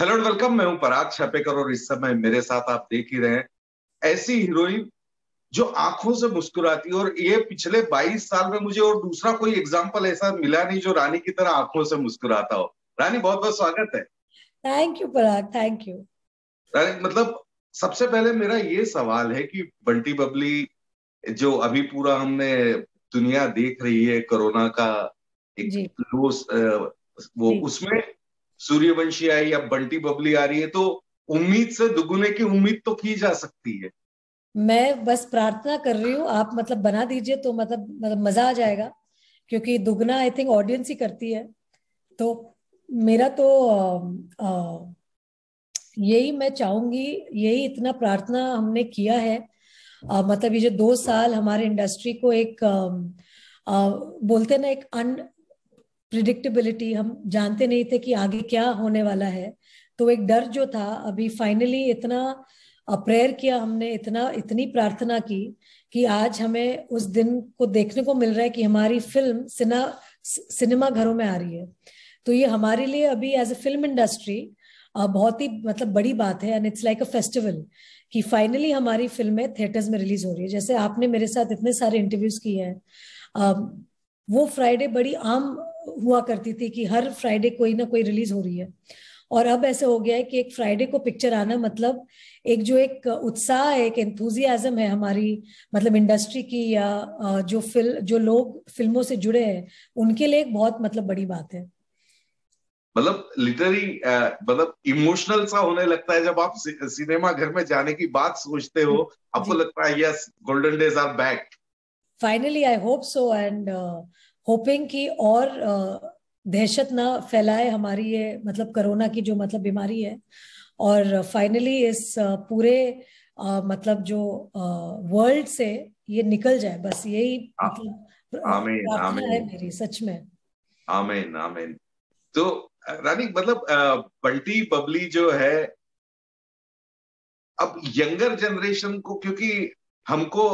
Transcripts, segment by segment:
Hello and welcome मैं हूं पराग छापेकर और इस समय मेरे साथ आप देख ही रहे हैं ऐसी हीरोइन जो आंखों से मुस्कुराती है और ये पिछले 22 साल में मुझे और दूसरा कोई एग्जांपल ऐसा मिला नहीं जो रानी की तरह आंखों से मुस्कुराता हो रानी बहुत बहुत स्वागत है thank you Parag thank you Rani मतलब सबसे पहले मेरा ये सवाल है कि बंटी बबली जो अभी पूरा हमने दुनिया देख रही है कोरोना का एक क्लोज वो उसमें सूर्यवंशी आई या बंटी बबली आ रही है तो उम्मीद से दुगुने की उम्मीद तो की जा सकती है मैं बस प्रार्थना कर रही हूँ आप मतलब बना दीजिए तो मतलब मतलब मजा आ जाएगा क्योंकि दुगना आई थिंक ऑडियंस ही करती है तो मेरा तो यही मैं चाहूंगी यही इतना प्रार्थना हमने किया है आ, मतलब ये जो दो साल हमारे इंडस्ट्री को एक आ, आ, बोलते ना एक अन प्रिडिक्टेबिलिटी हम जानते नहीं थे कि आगे क्या होने वाला है तो एक डर जो था अभी फाइनली इतना प्रेयर किया हमने इतना इतनी प्रार्थना की कि आज हमें उस दिन को देखने को मिल रहा है कि हमारी फिल्म सिना सिनेमा घरों में आ रही है तो ये हमारे लिए अभी एज ए फिल्म इंडस्ट्री बहुत ही मतलब बड़ी बात है and it's like a festival कि फाइनली हमारी फिल्में थिएटर्स में रिलीज हो रही है जैसे आपने मेरे साथ इतने सारे इंटरव्यूज किए हैं वो फ्राइडे बड़ी आम हुआ करती थी कि हर फ्राइडे कोई ना कोई रिलीज हो रही है और अब ऐसे हो गया है कि एक फ्राइडे को पिक्चर आना मतलब एक जो एक उत्साह है एक एंथुजियाजम है हमारी मतलब इंडस्ट्री की या जो फिल जो लोग फिल्मों से जुड़े हैं उनके लिए एक बहुत मतलब बड़ी बात है मतलब लिटरली मतलब इमोशनल सा होने लगता है जब आप सिनेमा घर में जाने की बात सोचते हो आपको लगता है yes golden days are back finally I hope so and hoping कि और दहशत ना फैलाए हमारी ये मतलब कोरोना की जो मतलब बीमारी है और फाइनली इस पूरे आ, मतलब जो वर्ल्ड से ये निकल जाए बस यही मतलब है तो रानी मतलब बल्टी बबली जो है अब यंगर जनरेशन को क्योंकि हमको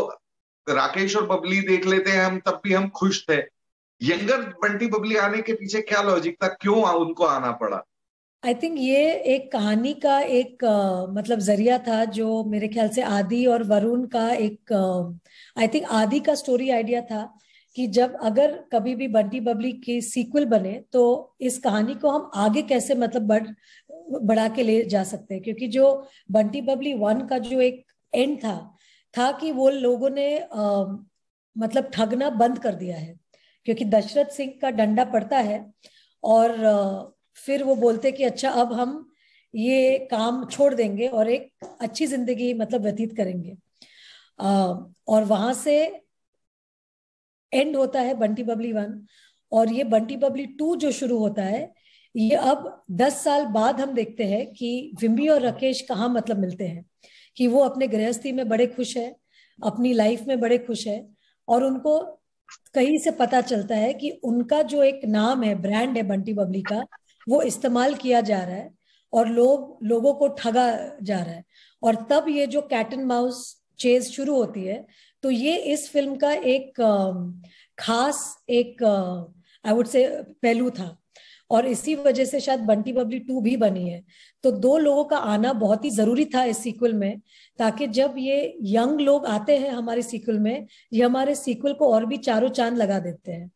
राकेश और बबली देख लेते हैं हम तब भी हम खुश थे यंगर बंटी बबली आने के पीछे क्या लॉजिक था क्यों आ, उनको आना पड़ा आई थिंक ये एक कहानी का एक uh, मतलब जरिया था जो मेरे ख्याल से आदि और वरुण का एक आई थिंक आदि का स्टोरी आइडिया था कि जब अगर कभी भी बंटी बबली की सीक्वल बने तो इस कहानी को हम आगे कैसे मतलब बढ़ बढ़ा के ले जा सकते हैं क्योंकि जो बंटी बबली वन का जो एक एंड था था कि वो लोगों ने आ, मतलब ठगना बंद कर दिया है क्योंकि दशरथ सिंह का डंडा पड़ता है और फिर वो बोलते कि अच्छा अब हम ये काम छोड़ देंगे और एक अच्छी जिंदगी मतलब व्यतीत करेंगे और वहां से एंड होता है बंटी बबली वन और ये बंटी बबली टू जो शुरू होता है ये अब दस साल बाद हम देखते हैं कि विम्बी और राकेश कहाँ मतलब मिलते हैं कि वो अपने गृहस्थी में बड़े खुश है अपनी लाइफ में बड़े खुश है और उनको कहीं से पता चलता है कि उनका जो एक नाम है ब्रांड है बंटी बबली का वो इस्तेमाल किया जा रहा है और लोग लोगों को ठगा जा रहा है और तब ये जो कैट एंड माउस चेज शुरू होती है तो ये इस फिल्म का एक खास एक आई वुड से पहलू था और इसी वजह से शायद बंटी बबली टू भी बनी है तो दो लोगों का आना बहुत ही जरूरी था इस सीक्वल में ताकि जब ये यंग लोग आते हैं हमारे सीक्वल में ये हमारे सीक्वल को और भी चारों चांद लगा देते हैं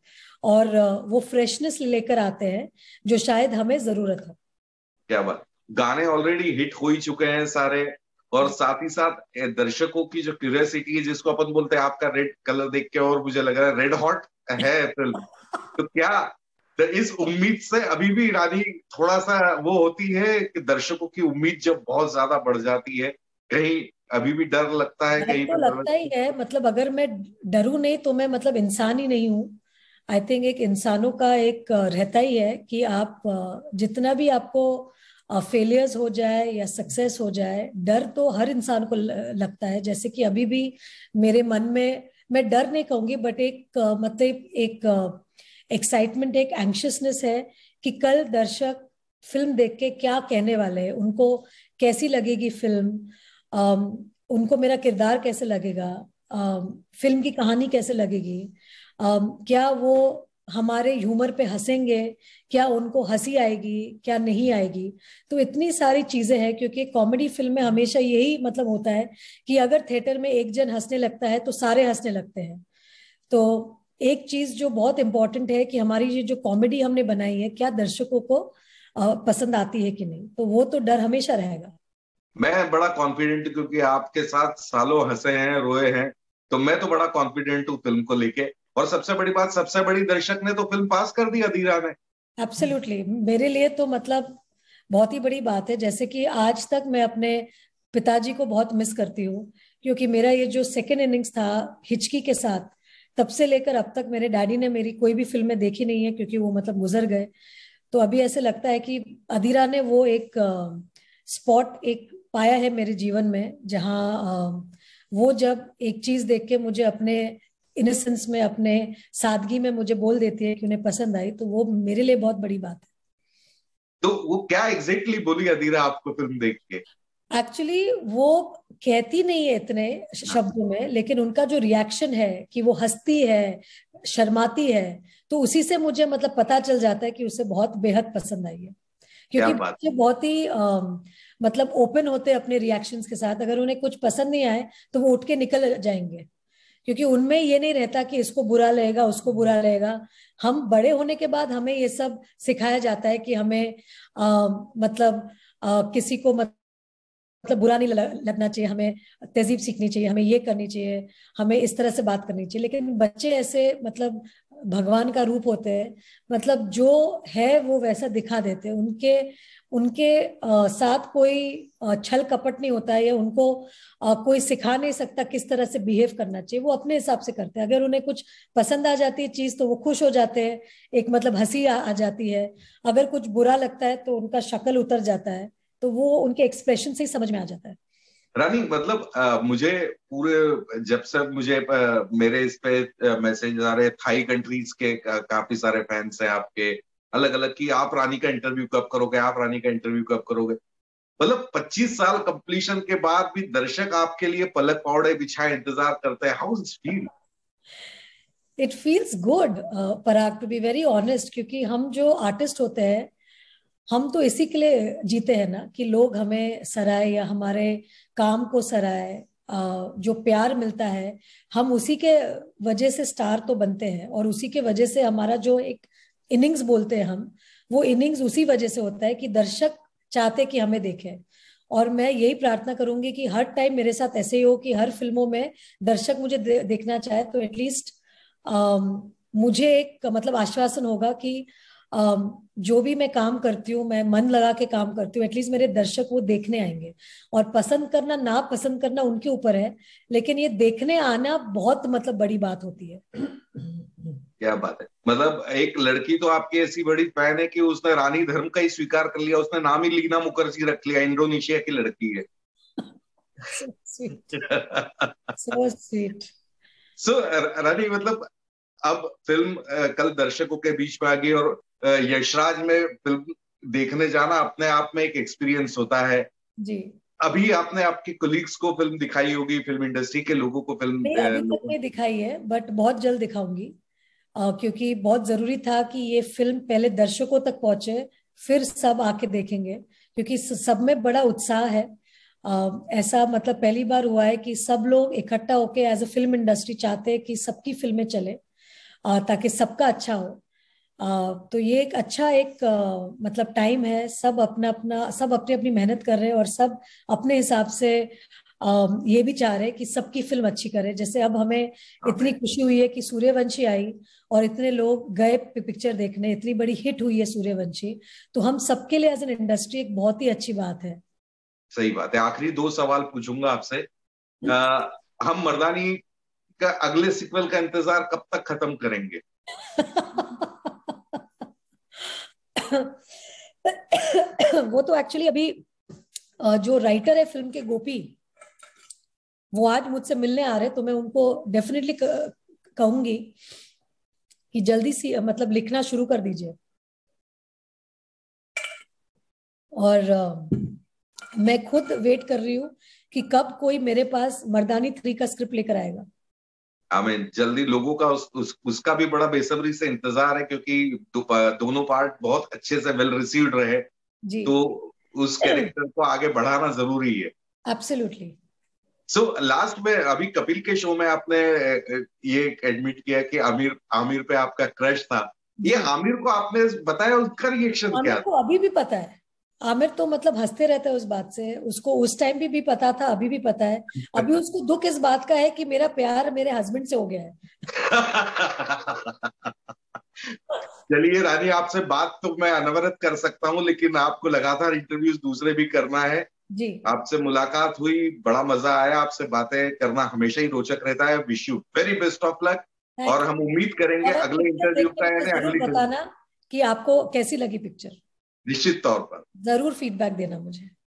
और वो फ्रेशनेस लेकर आते हैं जो शायद हमें जरूरत है क्या बात गाने ऑलरेडी हिट हो ही चुके हैं सारे और साथ ही साथ दर्शकों की जो क्यूरियसिटी है जिसको अपन बोलते हैं आपका रेड कलर देख के और मुझे लग रहा है रेड हॉट है फिल्म तो क्या तो इस उम्मीद से अभी भी रानी थोड़ा सा वो होती है कि दर्शकों की उम्मीद जब बहुत ज्यादा बढ़ जाती है कहीं अभी भी डर लगता है हाँ, कहीं तो लगता ही है मतलब अगर मैं डरू नहीं तो मैं मतलब इंसान ही नहीं हूँ आई थिंक एक इंसानों का एक रहता ही है कि आप जितना भी आपको फेलियर्स हो जाए या सक्सेस हो जाए डर तो हर इंसान को लगता है जैसे कि अभी भी मेरे मन में मैं डर नहीं कहूंगी बट एक मतलब एक, एक एक्साइटमेंट एक एंशियसनेस है कि कल दर्शक फिल्म देख के क्या कहने वाले हैं उनको कैसी लगेगी फिल्म um, उनको मेरा किरदार कैसे लगेगा फिल्म um, की कहानी कैसे लगेगी um, क्या वो हमारे ह्यूमर पे हंसेंगे क्या उनको हंसी आएगी क्या नहीं आएगी तो इतनी सारी चीजें हैं क्योंकि कॉमेडी फिल्म में हमेशा यही मतलब होता है कि अगर थिएटर में एक जन हंसने लगता है तो सारे हंसने लगते हैं तो एक चीज जो बहुत इंपॉर्टेंट है कि हमारी ये जो कॉमेडी हमने बनाई है क्या दर्शकों को पसंद आती है कि नहीं तो वो तो डर हमेशा रहेगा मैं बड़ा कॉन्फिडेंट क्योंकि आपके साथ सालों हंसे हैं रोए हैं तो मैं तो बड़ा कॉन्फिडेंट हूँ फिल्म को लेके और सबसे बड़ी बात सबसे बड़ी दर्शक ने तो फिल्म पास कर दी अधीरा ने एब्सोल्युटली मेरे लिए तो मतलब बहुत ही बड़ी बात है जैसे कि आज तक मैं अपने पिताजी को बहुत मिस करती हूँ क्योंकि मेरा ये जो सेकेंड इनिंग्स था हिचकी के साथ तब से लेकर अब तक मेरे डैडी ने मेरी कोई भी फिल्में देखी नहीं है क्योंकि वो मतलब गुजर गए तो अभी ऐसे लगता है कि अधीरा ने वो एक स्पॉट एक पाया है मेरे जीवन में जहाँ वो जब एक चीज देख के मुझे अपने इनसेंस में अपने सादगी में मुझे बोल देती है कि उन्हें पसंद आई तो वो मेरे लिए बहुत बड़ी बात है तो वो क्या एग्जैक्टली exactly बोली अधीरा आपको फिल्म देख के एक्चुअली वो कहती नहीं है इतने शब्दों में लेकिन उनका जो रिएक्शन है कि वो हंसती है शर्माती है तो उसी से मुझे मतलब पता चल जाता है कि उसे बहुत बेहद पसंद आई है क्योंकि बच्चे बहुत ही मतलब ओपन होते हैं अपने रिएक्शन के साथ अगर उन्हें कुछ पसंद नहीं आए तो वो उठ के निकल जाएंगे क्योंकि उनमें ये नहीं रहता कि इसको बुरा लगेगा उसको बुरा लगेगा हम बड़े होने के बाद हमें ये सब सिखाया जाता है कि हमें आ, मतलब आ, किसी को मत मतलब बुरा नहीं लगना चाहिए हमें तहजीब सीखनी चाहिए हमें ये करनी चाहिए हमें इस तरह से बात करनी चाहिए लेकिन बच्चे ऐसे मतलब भगवान का रूप होते हैं मतलब जो है वो वैसा दिखा देते हैं उनके उनके आ, साथ कोई छल कपट नहीं होता है या उनको आ, कोई सिखा नहीं सकता किस तरह से बिहेव करना चाहिए वो अपने हिसाब से करते हैं अगर उन्हें कुछ पसंद आ जाती है चीज तो वो खुश हो जाते हैं एक मतलब हंसी आ, आ जाती है अगर कुछ बुरा लगता है तो उनका शक्ल उतर जाता है तो वो उनके एक्सप्रेशन से ही समझ में आ जाता है रानी मतलब आ, मुझे पूरे जब से मुझे आ, मेरे इस पे मैसेज आ रहे थाई कंट्रीज के का, काफी सारे फैंस हैं आपके अलग अलग की आप रानी का इंटरव्यू कब करोगे आप रानी का इंटरव्यू कब करोगे मतलब 25 साल कंप्लीशन के बाद भी दर्शक आपके लिए पलक पौड़े बिछाए इंतजार करते हैं how is feel it feels good Parag to be very honest क्योंकि हम जो आर्टिस्ट होते हैं हम तो इसी के लिए जीते हैं ना कि लोग हमें सराय या हमारे काम को सराय जो प्यार मिलता है हम उसी के वजह से स्टार तो बनते हैं और उसी के वजह से हमारा जो एक इनिंग्स बोलते हैं हम वो इनिंग्स उसी वजह से होता है कि दर्शक चाहते कि हमें देखे और मैं यही प्रार्थना करूंगी कि हर टाइम मेरे साथ ऐसे ही हो कि हर फिल्मों में दर्शक मुझे दे, देखना चाहे तो एटलीस्ट मुझे एक मतलब आश्वासन होगा कि जो भी मैं काम करती हूँ मैं मन लगा के काम करती हूँ एटलीस्ट मेरे दर्शक वो देखने आएंगे और पसंद करना ना पसंद करना उनके ऊपर है लेकिन ये देखने आना बहुत मतलब बड़ी बात होती है क्या बात है मतलब एक लड़की तो आपकी ऐसी बड़ी फैन है कि उसने रानी धर्म का ही स्वीकार कर लिया उसने नाम ही लीना मुखर्जी रख लिया इंडोनेशिया की लड़की है सो रानी मतलब अब फिल्म कल दर्शकों के बीच में आ गई और यशराज में फिल्म देखने जाना अपने आप में एक एक्सपीरियंस होता है जी अभी आपने आपके कोलीग्स को फिल्म दिखाई होगी फिल्म इंडस्ट्री के लोगों को फिल्म नहीं दिखाई है बट बहुत जल्द दिखाऊंगी क्योंकि बहुत जरूरी था कि ये फिल्म पहले दर्शकों तक पहुंचे फिर सब आके देखेंगे क्योंकि सब में बड़ा उत्साह है आ, ऐसा मतलब पहली बार हुआ है कि सब लोग इकट्ठा होके एज अ फिल्म इंडस्ट्री चाहते हैं कि सबकी फिल्में चले आ, ताकि सबका अच्छा हो तो ये एक अच्छा एक मतलब टाइम है सब अपना अपना सब अपनी अपनी मेहनत कर रहे हैं और सब अपने हिसाब से ये भी चाह रहे हैं कि सबकी फिल्म अच्छी करे जैसे अब हमें हाँ इतनी खुशी हुई है कि सूर्यवंशी आई और इतने लोग गए पिक्चर देखने इतनी बड़ी हिट हुई है सूर्यवंशी तो हम सबके लिए एज एन इंडस्ट्री एक बहुत ही अच्छी बात है सही बात है आखिरी दो सवाल पूछूंगा आपसे हम्म। हम मर्दानी का अगले सिक्वल का इंतजार कब तक खत्म करेंगे वो तो एक्चुअली अभी जो राइटर है फिल्म के गोपी वो आज मुझसे मिलने आ रहे तो मैं उनको डेफिनेटली कहूंगी कि जल्दी सी मतलब लिखना शुरू कर दीजिए और मैं खुद वेट कर रही हूं कि कब कोई मेरे पास मर्दानी थ्री का स्क्रिप्ट लेकर आएगा आई जल्दी लोगों का उस, उस उसका भी बड़ा बेसब्री से इंतजार है क्योंकि दो, दोनों पार्ट बहुत अच्छे से वेल रिसीव्ड रहे जी. तो उस कैरेक्टर को आगे बढ़ाना जरूरी है एब्सोल्युटली सो so, लास्ट में अभी कपिल के शो में आपने ये एडमिट किया कि आमिर आमिर पे आपका क्रश था ये आमिर को आपने बताया उसका रिएक्शन क्या को अभी भी पता है आमिर तो मतलब हंसते रहता है उस बात से उसको उस टाइम भी भी पता था अभी भी पता है अभी उसको दुख इस बात का है कि मेरा प्यार मेरे हस्बैंड से हो गया है चलिए रानी आपसे बात तो मैं अनवरत कर सकता हूँ लेकिन आपको लगातार इंटरव्यूज दूसरे भी करना है जी आपसे मुलाकात हुई बड़ा मजा आया आपसे बातें करना हमेशा ही रोचक रहता है wish you very best of luck और हम उम्मीद करेंगे अगले इंटरव्यू का बताना कि आपको कैसी लगी पिक्चर निश्चित तौर पर जरूर फीडबैक देना मुझे